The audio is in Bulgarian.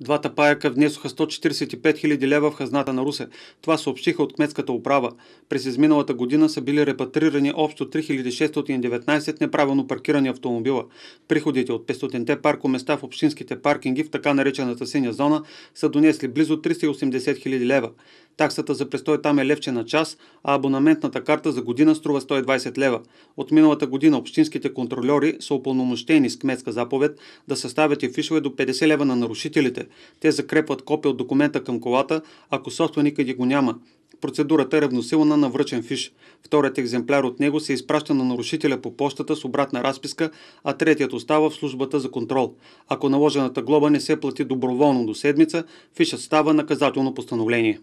Двата паяка внесоха 145 000 лева в хазната на Русе. Това съобщиха от кметската управа. През изминалата година са били репатрирани общо 3619 неправилно паркирани автомобила. Приходите от 500-те паркоместа в общинските паркинги в така наречената синя зона са донесли близо 380 000 лева. Таксата за престой там е левче на час, а абонаментната карта за година струва 120 лева. От миналата година общинските контролери са упълномощени с кметска заповед да съставят и фишове до 50 лева на нарушителите. Те закрепват копия от документа към колата, ако собственика ги го няма. Процедурата е равносилна на връчен фиш. Вторият екземпляр от него се изпраща на нарушителя по почтата с обратна разписка, а третият остава в службата за контрол. Ако наложената глоба не се плати доброволно до седмица, фишът става наказателно постановление.